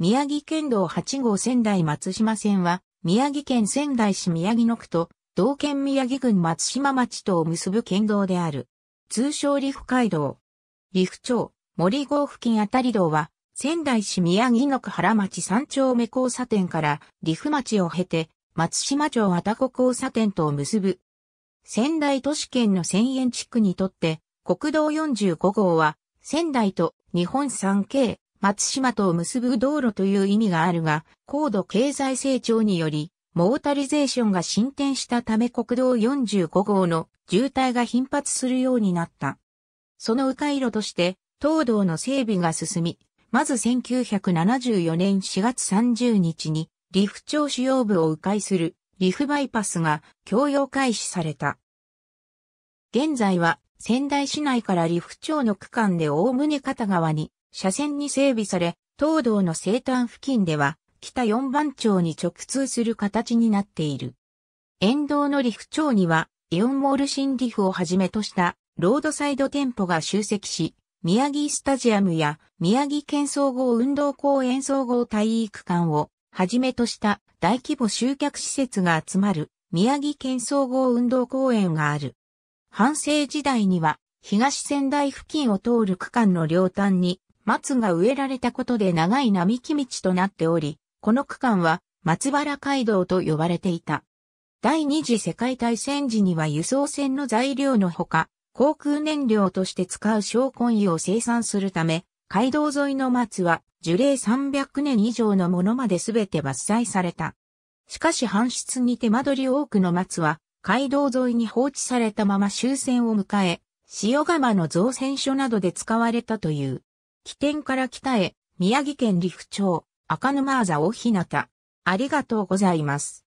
宮城県道8号仙台松島線は、宮城県仙台市宮城野区と、同県宮城郡松島町とを結ぶ県道である。通称リフ街道。リフ町、森郷付近あたり道は、仙台市宮城野区原町三丁目交差点からリフ町を経て、松島町あたこ交差点とを結ぶ。仙台都市圏の千円地区にとって、国道45号は、仙台と日本三景松島とを結ぶ道路という意味があるが、高度経済成長により、モータリゼーションが進展したため国道45号の渋滞が頻発するようになった。その迂回路として、東道の整備が進み、まず1974年4月30日に、リフ町主要部を迂回するリフバイパスが供用開始された。現在は仙台市内からリフ町の区間でおおむね片側に車線に整備され、東道の西端付近では、北四番町に直通する形になっている。沿道のリフ町には、イオンモール新リフをはじめとした、ロードサイド店舗が集積し、宮城スタジアムや宮城県総合運動公園総合体育館をはじめとした大規模集客施設が集まる宮城県総合運動公園がある。半世時代には東仙台付近を通る区間の両端に松が植えられたことで長い並木道となっており、この区間は松原街道と呼ばれていた。第二次世界大戦時には輸送船の材料のほか、航空燃料として使う小根油を生産するため、街道沿いの松は樹齢300年以上のものまで全て伐採された。しかし搬出に手間取り多くの松は、街道沿いに放置されたまま終戦を迎え、塩釜の造船所などで使われたという。起点から北へ、宮城県利府町、赤沼あざ大日向。ありがとうございます。